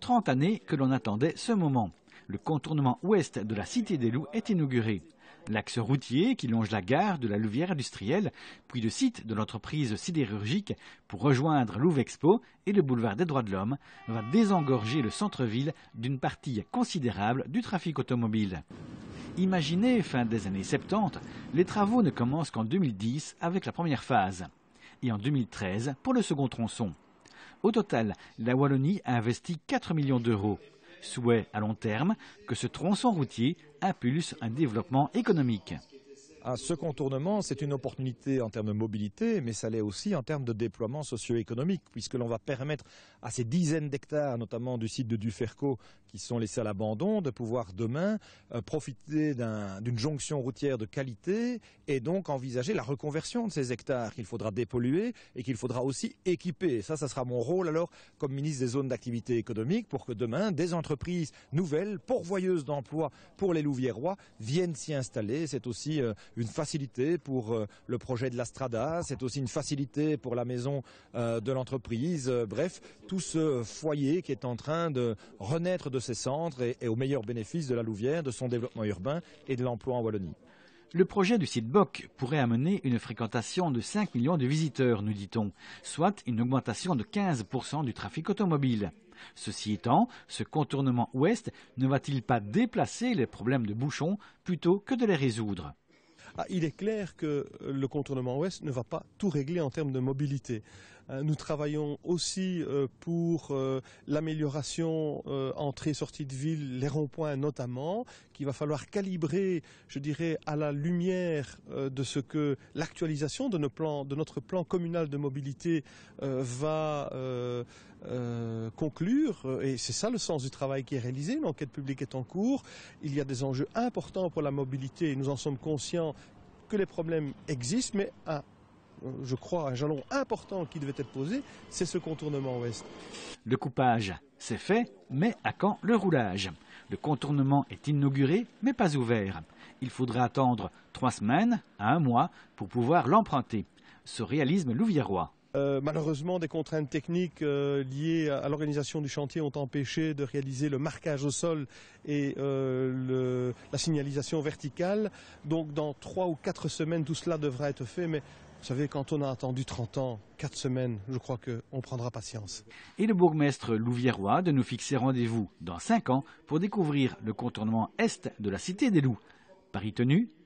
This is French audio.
30 années que l'on attendait ce moment. Le contournement ouest de la Cité des Loups est inauguré. L'axe routier qui longe la gare de la Louvière industrielle, puis le site de l'entreprise sidérurgique pour rejoindre Louvexpo et le boulevard des droits de l'homme, va désengorger le centre-ville d'une partie considérable du trafic automobile. Imaginez, fin des années 70, les travaux ne commencent qu'en 2010 avec la première phase, et en 2013 pour le second tronçon. Au total, la Wallonie a investi 4 millions d'euros. Souhait à long terme que ce tronçon routier impulse un développement économique ce contournement, c'est une opportunité en termes de mobilité, mais ça l'est aussi en termes de déploiement socio-économique, puisque l'on va permettre à ces dizaines d'hectares, notamment du site de Duferco, qui sont laissés à l'abandon, de pouvoir demain euh, profiter d'une jonction routière de qualité et donc envisager la reconversion de ces hectares qu'il faudra dépolluer et qu'il faudra aussi équiper. ça, ça sera mon rôle alors comme ministre des zones d'activité économique pour que demain, des entreprises nouvelles, pourvoyeuses d'emplois pour les Louviérois, viennent s'y installer. C'est aussi euh, une facilité pour euh, le projet de la Strada, c'est aussi une facilité pour la maison euh, de l'entreprise. Euh, bref, tout ce foyer qui est en train de renaître de ses centres et, au meilleur bénéfice de la Louvière, de son développement urbain et de l'emploi en Wallonie. Le projet du site BOC pourrait amener une fréquentation de 5 millions de visiteurs, nous dit-on, soit une augmentation de 15% du trafic automobile. Ceci étant, ce contournement ouest ne va-t-il pas déplacer les problèmes de bouchons plutôt que de les résoudre ah, il est clair que le contournement ouest ne va pas tout régler en termes de mobilité. Euh, nous travaillons aussi euh, pour euh, l'amélioration entrée sortie de ville, les ronds-points notamment, qu'il va falloir calibrer, je dirais, à la lumière de ce que l'actualisation de, notre plan communal de mobilité va conclure. Et c'est ça le sens du travail qui est réalisé. L'enquête publique est en cours. Il y a des enjeux importants pour la mobilité et nous en sommes conscients que les problèmes existent, mais à je crois, un jalon important qui devait être posé, c'est ce contournement ouest. Le coupage, c'est fait, mais à quand le roulage Le contournement est inauguré, mais pas ouvert. Il faudra attendre trois semaines à un mois pour pouvoir l'emprunter. Ce réalisme louviérois. Euh, malheureusement, des contraintes techniques euh, liées à, l'organisation du chantier ont empêché de réaliser le marquage au sol et euh, la signalisation verticale. Donc, dans trois ou quatre semaines, tout cela devra être fait, mais vous savez, quand on a attendu 30 ans, 4 semaines, je crois qu'on prendra patience. Et le bourgmestre Louviérois de nous fixer rendez-vous dans 5 ans pour découvrir le contournement est de la Cité des Loups. Paris tenu,